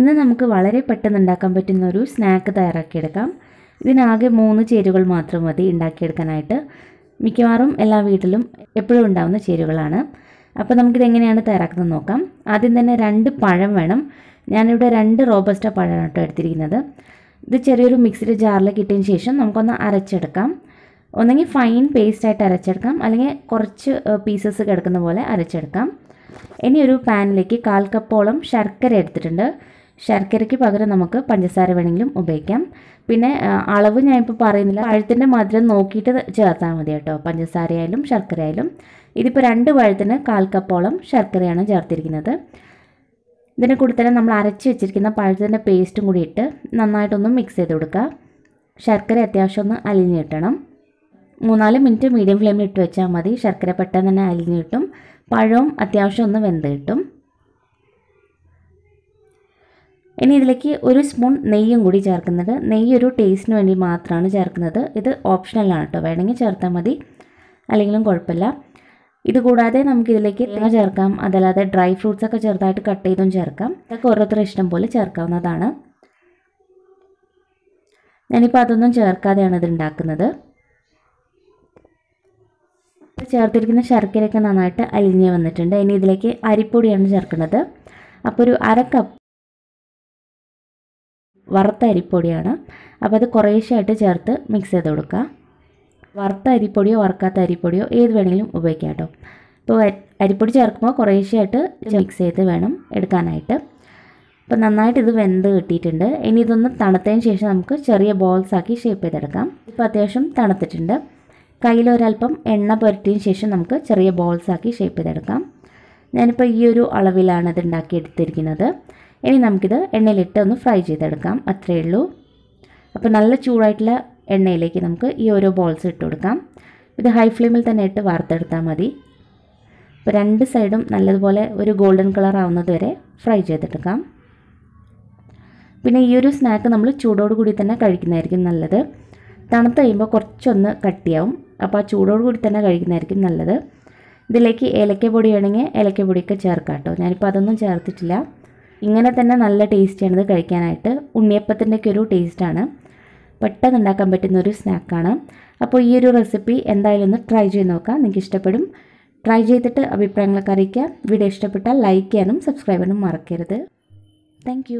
ഇന്ന് നമുക്ക് വളരെ പെട്ടെന്ന് ഉണ്ടാക്കാൻ പറ്റുന്ന ഒരു സ്നാക്ക് തയ്യാറാക്കിയെടുക്കാം ഇതിനാകെ മൂന്ന് ചേരുവകൾ മാത്രം മതി ഉണ്ടാക്കിയെടുക്കാനായിട്ട് മിക്കവാറും എല്ലാ വീട്ടിലും എപ്പോഴും ഉണ്ടാകുന്ന ചേരുവകളാണ് അപ്പോൾ നമുക്കിത് എങ്ങനെയാണ് തയ്യാറാക്കുന്നത് നോക്കാം ആദ്യം തന്നെ രണ്ട് പഴം വേണം ഞാനിവിടെ രണ്ട് റോബസ്റ്റ പഴമാണ് കേട്ടോ എടുത്തിരിക്കുന്നത് ഇത് ചെറിയൊരു മിക്സിഡ് ജാറിൽ കിട്ടിയതിന് ശേഷം നമുക്കൊന്ന് അരച്ചെടുക്കാം ഒന്നെങ്കിൽ ഫൈൻ പേസ്റ്റായിട്ട് അരച്ചെടുക്കാം അല്ലെങ്കിൽ കുറച്ച് പീസസ് കിടക്കുന്ന പോലെ അരച്ചെടുക്കാം ഇനി ഒരു പാനിലേക്ക് കാൽ കപ്പോളം ശർക്കര എടുത്തിട്ടുണ്ട് ശർക്കരയ്ക്ക് പകരം നമുക്ക് പഞ്ചസാര വേണമെങ്കിലും ഉപയോഗിക്കാം പിന്നെ അളവ് ഞാൻ ഇപ്പോൾ പറയുന്നില്ല പഴത്തിൻ്റെ മധുരം നോക്കിയിട്ട് ചേർത്താൽ മതി കേട്ടോ പഞ്ചസാരയായാലും ശർക്കരയായാലും ഇതിപ്പോൾ രണ്ട് പഴത്തിന് കാൽ കപ്പോളം ശർക്കരയാണ് ചേർത്തിരിക്കുന്നത് ഇതിനെ കൂടെ തന്നെ നമ്മൾ അരച്ച് വെച്ചിരിക്കുന്ന പഴത്തിൻ്റെ പേസ്റ്റും കൂടി ഇട്ട് നന്നായിട്ടൊന്ന് മിക്സ് ചെയ്ത് കൊടുക്കുക ശർക്കര അത്യാവശ്യം ഒന്ന് അലിഞ്ഞ് കിട്ടണം മൂന്നാല് മിനിറ്റ് മീഡിയം ഫ്ലെയിമിൽ ഇട്ട് വെച്ചാൽ മതി ശർക്കര പെട്ടെന്ന് തന്നെ അലിഞ്ഞ് കിട്ടും പഴവും അത്യാവശ്യം ഒന്ന് വെന്ത് കിട്ടും ഇനി ഇതിലേക്ക് ഒരു സ്പൂൺ നെയ്യും കൂടി ചേർക്കുന്നത് നെയ്യ് ഒരു ടേസ്റ്റിന് വേണ്ടി മാത്രമാണ് ചേർക്കുന്നത് ഇത് ഓപ്ഷണലാണ് കേട്ടോ വേണമെങ്കിൽ ചേർത്താൽ മതി അല്ലെങ്കിലും കുഴപ്പമില്ല ഇതുകൂടാതെ നമുക്ക് ഇതിലേക്ക് തേങ്ങ ചേർക്കാം അതല്ലാതെ ഡ്രൈ ഫ്രൂട്ട്സ് ഒക്കെ ചെറുതായിട്ട് കട്ട് ചെയ്തും ചേർക്കാം ഇതൊക്കെ ഓരോരുത്തരും ഇഷ്ടം പോലെ ചേർക്കാവുന്നതാണ് ഞാനിപ്പോൾ അതൊന്നും ചേർക്കാതെയാണ് ഇത് ഉണ്ടാക്കുന്നത് ചേർത്തിരിക്കുന്ന ശർക്കരയൊക്കെ നന്നായിട്ട് അലിഞ്ഞ് വന്നിട്ടുണ്ട് ഇനി ഇതിലേക്ക് അരിപ്പൊടിയാണ് ചേർക്കുന്നത് അപ്പോൾ ഒരു അര കപ്പ് വറുത്ത അരിപ്പൊടിയാണ് അപ്പോൾ അത് കുറേശ്ശായിട്ട് ചേർത്ത് മിക്സ് ചെയ്ത് കൊടുക്കുക വറുത്ത അരിപ്പൊടിയോ വറുക്കാത്ത അരിപ്പൊടിയോ ഏത് വേണമെങ്കിലും ഉപയോഗിക്കാം കേട്ടോ ഇപ്പോൾ അരിപ്പൊടി ചേർക്കുമ്പോൾ കുറേശ്ശായിട്ട് മിക്സ് ചെയ്ത് വേണം എടുക്കാനായിട്ട് അപ്പോൾ നന്നായിട്ട് ഇത് വെന്ത് കിട്ടിയിട്ടുണ്ട് ഇനി ഇതൊന്ന് തണുത്തതിന് ശേഷം നമുക്ക് ചെറിയ ബോൾസ് ആക്കി ഷേപ്പ് ചെയ്തെടുക്കാം ഇപ്പോൾ അത്യാവശ്യം തണുത്തിട്ടുണ്ട് കയ്യിലൊരൽപ്പം എണ്ണ പുരട്ടിയതിന് ശേഷം നമുക്ക് ചെറിയ ബോൾസ് ആക്കി ഷേപ്പ് ചെയ്തെടുക്കാം ഞാനിപ്പോൾ ഈ ഒരു അളവിലാണ് ഇത് എടുത്തിരിക്കുന്നത് ഇനി നമുക്കിത് എണ്ണയിലിട്ട് ഒന്ന് ഫ്രൈ ചെയ്തെടുക്കാം അത്രയേ ഉള്ളൂ അപ്പോൾ നല്ല ചൂടായിട്ടുള്ള എണ്ണയിലേക്ക് നമുക്ക് ഈ ഓരോ ബോൾസ് ഇട്ട് കൊടുക്കാം ഇത് ഹൈ ഫ്ലെയിമിൽ തന്നെ ഇട്ട് വാർത്തെടുത്താൽ മതി അപ്പോൾ രണ്ട് സൈഡും നല്ലതുപോലെ ഒരു ഗോൾഡൻ കളർ ആവുന്നത് വരെ ഫ്രൈ ചെയ്തെടുക്കാം പിന്നെ ഈ ഒരു സ്നാക്ക് നമ്മൾ ചൂടോടുകൂടി തന്നെ കഴിക്കുന്നതായിരിക്കും നല്ലത് തണുത്ത് കഴിയുമ്പോൾ കുറച്ചൊന്ന് കട്ടിയാവും അപ്പോൾ ആ ചൂടോടുകൂടി തന്നെ കഴിക്കുന്നതായിരിക്കും നല്ലത് ഇതിലേക്ക് ഏലക്കപ്പൊടി വേണമെങ്കിൽ ഏലക്കപ്പൊടിയൊക്കെ ചേർക്കാം കേട്ടോ ഞാനിപ്പോൾ അതൊന്നും ചേർത്തിട്ടില്ല ഇങ്ങനെ തന്നെ നല്ല ഇത് കഴിക്കാനായിട്ട് ഉണ്ണിയപ്പത്തിൻ്റെയൊക്കെ ഒരു ടേസ്റ്റാണ് പെട്ടെന്ന് ഉണ്ടാക്കാൻ പറ്റുന്ന ഒരു സ്നാക്കാണ് അപ്പോൾ ഈ ഒരു റെസിപ്പി എന്തായാലും ഒന്ന് ട്രൈ ചെയ്ത് നോക്കാം നിങ്ങൾക്ക് ഇഷ്ടപ്പെടും ട്രൈ ചെയ്തിട്ട് അഭിപ്രായങ്ങളൊക്കെ അറിയിക്കുക വീഡിയോ ഇഷ്ടപ്പെട്ടാൽ ലൈക്ക് ചെയ്യാനും സബ്സ്ക്രൈബ് ചെയ്യാനും മറക്കരുത് താങ്ക്